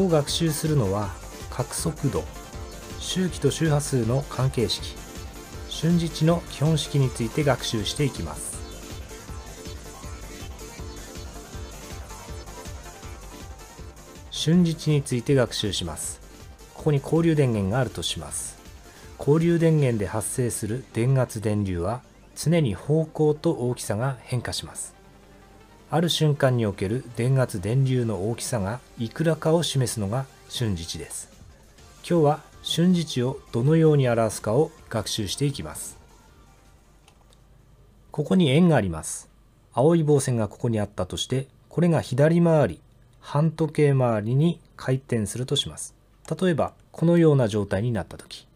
今日学習するのは角速度周期と周波数の関係式瞬時値の基本式について学習していきます瞬時値について学習しますここに交流電源があるとします交流電源で発生する電圧電流は常に方向と大きさが変化しますある瞬間における電圧電流の大きさがいくらかを示すのが瞬時値です。今日は瞬時値をどのように表すかを学習していきます。ここに円があります。青い棒線がここにあったとして、これが左回り、半時計回りに回転するとします。例えば、このような状態になった時、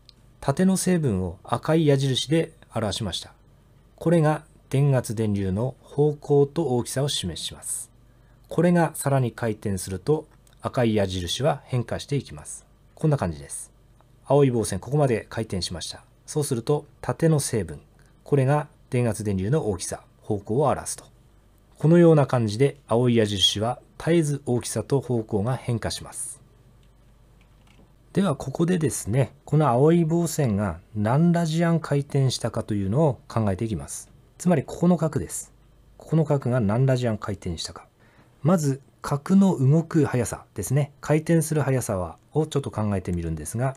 縦の成分を赤い矢印で表しました。これが電圧電流の方向と大きさを示します。これがさらに回転すると赤い矢印は変化していきます。こんな感じです。青い棒線、ここまで回転しました。そうすると縦の成分、これが電圧電流の大きさ、方向を表すと。このような感じで青い矢印は絶えず大きさと方向が変化します。ではここでですねこの青い棒線が何ラジアン回転したかというのを考えていきますつまりここの角です。ここの角が何ラジアン回転したか。まず角の動く速さですね。回転する速さはをちょっと考えてみるんですが、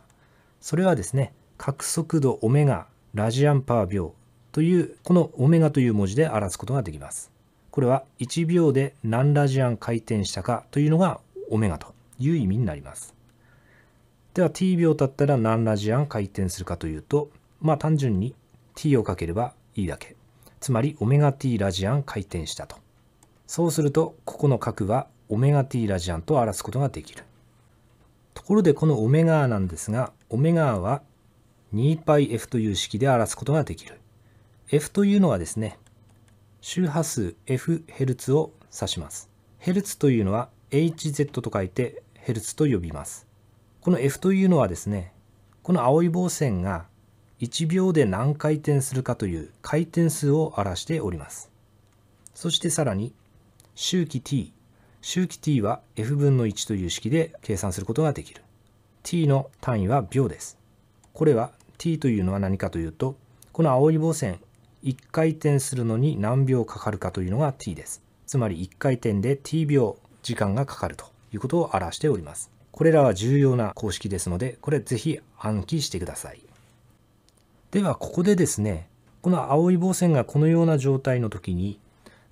それはですね、角速度オメガラジアンパー秒というこのオメガという文字で表すことができます。これは1秒で何ラジアン回転したかというのがオメガという意味になります。では t 秒経ったら何ラジアン回転するかというと、まあ単純に t をかければいいだけ。つまりオメガ t ラジアン回転したと。そうすると、ここの角はオメガ t ラジアンと表すことができる。ところでこのオメガなんですが、オメガは 2πf という式で表すことができる。f というのはですね、周波数 fHz を指します。Hz というのは hz と書いて Hz と呼びます。この f というのはですね、この青い棒線が1秒で何回転するかという回転数を表しております。そしてさらに周期 t 周期 t は f 分の1という式で計算することができる。t の単位は秒です。これは t というのは何かというとこの青い棒線1回転するのに何秒かかるかというのが t です。つまり1回転で t 秒時間がかかるということを表しております。これらは重要な公式ですのでこれぜひ暗記してください。ではここでですねこの青い棒線がこのような状態の時に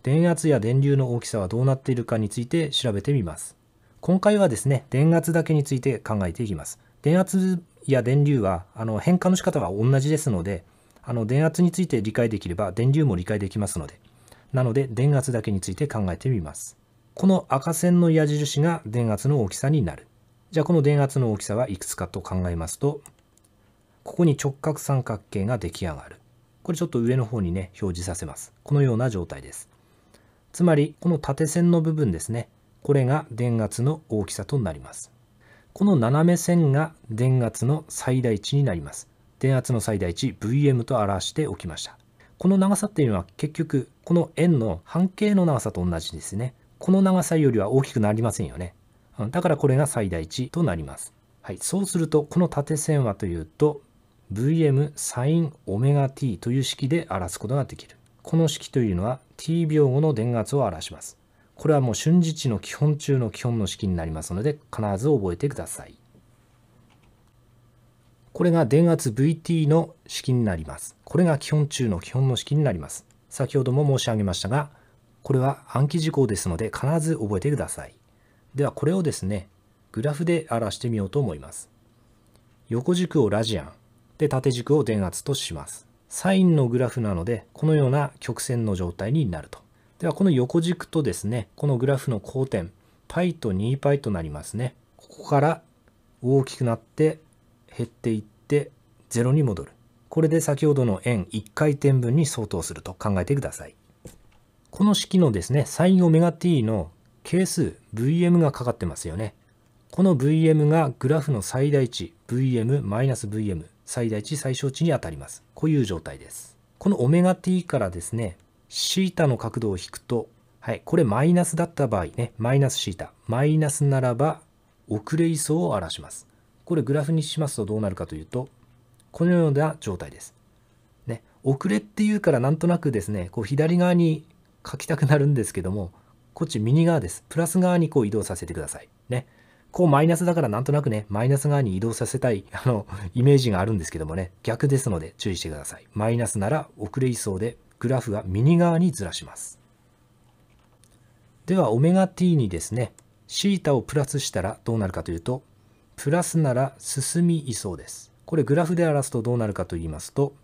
電圧や電流の大きさはどうなっているかについて調べてみます今回はですね電圧だけについて考えていきます電圧や電流はあの変化の仕方は同じですのであの電圧について理解できれば電流も理解できますのでなので電圧だけについて考えてみますこの赤線の矢印が電圧の大きさになるじゃあこの電圧の大きさはいくつかと考えますとここに直角三角形が出来上がる。これちょっと上の方にね、表示させます。このような状態です。つまり、この縦線の部分ですね。これが電圧の大きさとなります。この斜め線が電圧の最大値になります。電圧の最大値 VM と表しておきました。この長さっていうのは結局この円の半径の長さと同じですね。この長さよりは大きくなりませんよね。だからこれが最大値となります。はい、そうするとこの縦線はというと vm サインオメガ t という式で表すことができる。この式というのは t 秒後の電圧を表します。これはもう瞬時値の基本中の基本の式になりますので必ず覚えてください。これが電圧 VT の式になります。これが基本中の基本の式になります。先ほども申し上げましたが、これは暗記事項ですので必ず覚えてください。ではこれをですね、グラフで表してみようと思います。横軸をラジアン、で縦軸を電圧とします。サインのグラフなのでこのような曲線の状態になると。ではこの横軸とですね、このグラフの交点、π と 2π となりますね。ここから大きくなって減っていって0に戻る。これで先ほどの円1回転分に相当すると考えてください。この式のですね、サインオメガ t の係数 vm がかかってますよね。この vm がグラフの最大値 vm-vm 最大値最小値に当たります。こういう状態です。このオメガ t からですね、シータの角度を引くと、はい、これマイナスだった場合ね、マイナスシータ、マイナスならば遅れ位相を表します。これグラフにしますとどうなるかというと、このような状態です。ね、遅れっていうからなんとなくですね、こう左側に書きたくなるんですけども、こっち右側です。プラス側にこう移動させてください。ね。こうマイナスだからなんとなくね、マイナス側に移動させたい、あの、イメージがあるんですけどもね、逆ですので注意してください。マイナスなら遅れそうで、グラフは右側にずらします。では、オメガ t にですね、シータをプラスしたらどうなるかというと、プラスなら進みそうです。これグラフで表すとどうなるかと言いますと、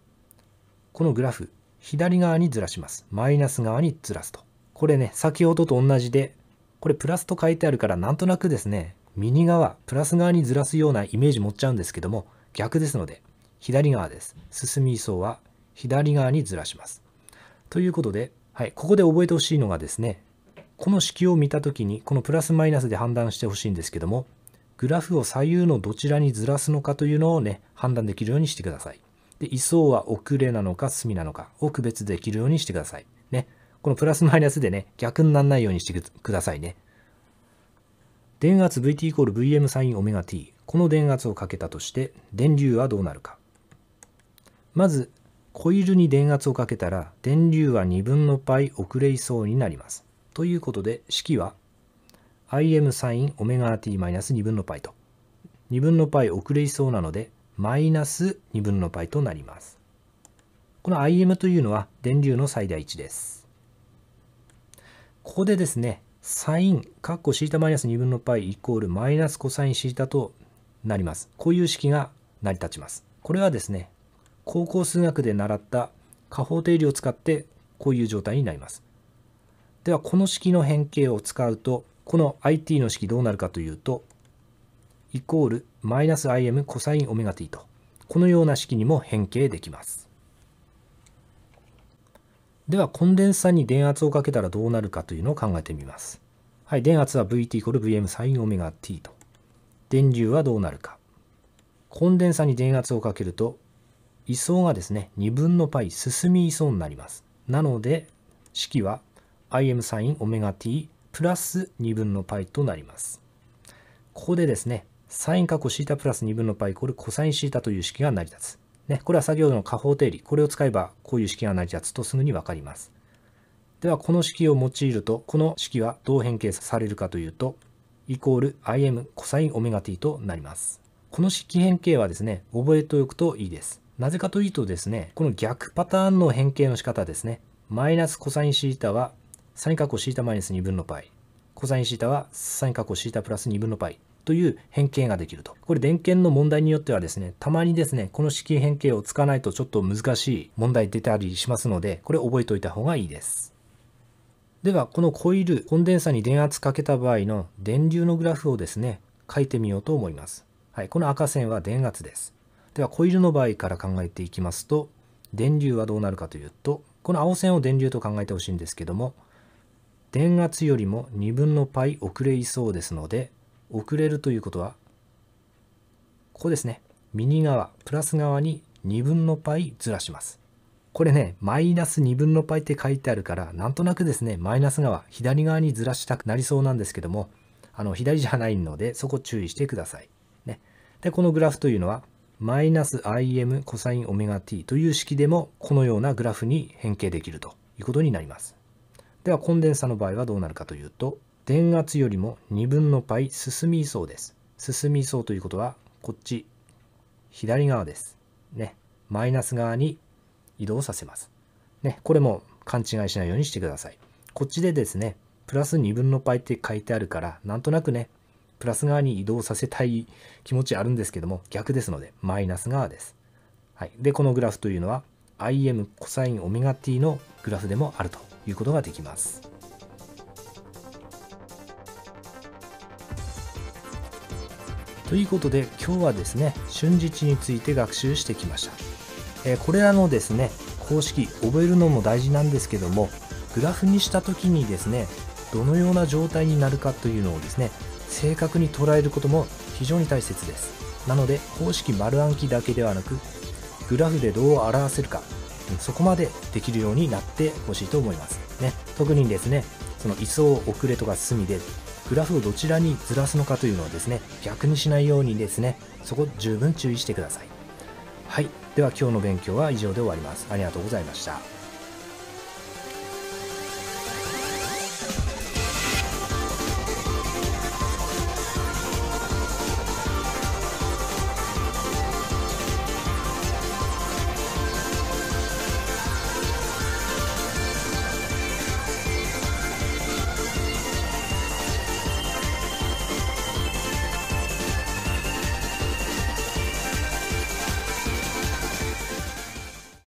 このグラフ、左側にずらします。マイナス側にずらすと。これね、先ほどと同じで、これプラスと書いてあるからなんとなくですね、右側プラス側にずらすようなイメージ持っちゃうんですけども逆ですので左側です進みうは左側にずらしますということで、はい、ここで覚えてほしいのがですねこの式を見た時にこのプラスマイナスで判断してほしいんですけどもグラフを左右のどちらにずらすのかというのをね判断できるようにしてくださいで位相は遅れなのか隅なのかを区別できるようにしてくださいねこのプラスマイナスでね逆にならないようにしてくださいね電圧 Vt イコール Vm サインオメガ t この電圧をかけたとして電流はどうなるかまずコイルに電圧をかけたら電流は2分の π 遅れいそうになりますということで式は Im サインオメガ t マイナス2分の π と2分の π 遅れいそうなのでマイナス2分の π となりますこの Im というのは電流の最大値ですここでですねサイン、カッコシータマイナス2分の π イコールマイナスコサインシータとなります。こういう式が成り立ちます。これはですね、高校数学で習った下方定理を使ってこういう状態になります。では、この式の変形を使うと、この IT の式どうなるかというと、イコールマイナス IM コサインオメガ t と、このような式にも変形できます。ではコンデンサに電圧をかけたらどうなるかというのを考えてみます。はい、電圧は VT イコール VM サインオメガ t と。電流はどうなるか。コンデンサに電圧をかけると、位相がですね、2分の π 進み位相になります。なので、式は im サインオメガ t プラス2分の π となります。ここでですね、サイン過去タプラス2分の π イコールコサインタという式が成り立つ。ね、これは先ほどの下方定理。これを使えば、こういう式が成り立つとすぐにわかります。では、この式を用いると、この式はどう変形されるかというと、イコール im コサインオメガ t となります。この式変形はですね、覚えておくといいです。なぜかというとですね、この逆パターンの変形の仕方ですね。マイナスコサインシータは、サインカシータマイナス2分の π。コサインシータはサインカシータプラス2分の π。という変形ができると。これ、電検の問題によってはですね、たまにですね、この式変形を使わないとちょっと難しい問題出たりしますので、これ覚えておいた方がいいです。では、このコイル、コンデンサに電圧かけた場合の電流のグラフをですね、書いてみようと思います。はい、この赤線は電圧です。では、コイルの場合から考えていきますと、電流はどうなるかというと、この青線を電流と考えてほしいんですけども、電圧よりも2分の π 遅れいそうですので、遅れるということは、ここですね。右側、プラス側に2分の π ずらします。これね、マイナス2分の π って書いてあるから、なんとなくですね、マイナス側、左側にずらしたくなりそうなんですけども、あの、左じゃないので、そこ注意してください。ね。で、このグラフというのは、マイナス im コサインオメガ t という式でも、このようなグラフに変形できるということになります。では、コンデンサの場合はどうなるかというと、電圧よりも2分の π 進みそうです。進みそうということは、こっち、左側です。ね。マイナス側に移動させます。ね。これも勘違いしないようにしてください。こっちでですね、プラス2分の π って書いてあるから、なんとなくね、プラス側に移動させたい気持ちあるんですけども、逆ですので、マイナス側です。はい。で、このグラフというのは、im コサインオメガ t のグラフでもあるということができます。ということで今日はですね瞬日について学習してきました、えこれらのですね公式覚えるのも大事なんですけどもグラフにした時にですねどのような状態になるかというのをですね正確に捉えることも非常に大切ですなので公式丸暗記だけではなくグラフでどう表せるかそこまでできるようになってほしいと思いますね特にですねその位相遅れとか隅でグラフをどちらにずらすのかというのをですね逆にしないようにですねそこ十分注意してくださいはいでは今日の勉強は以上で終わりますありがとうございました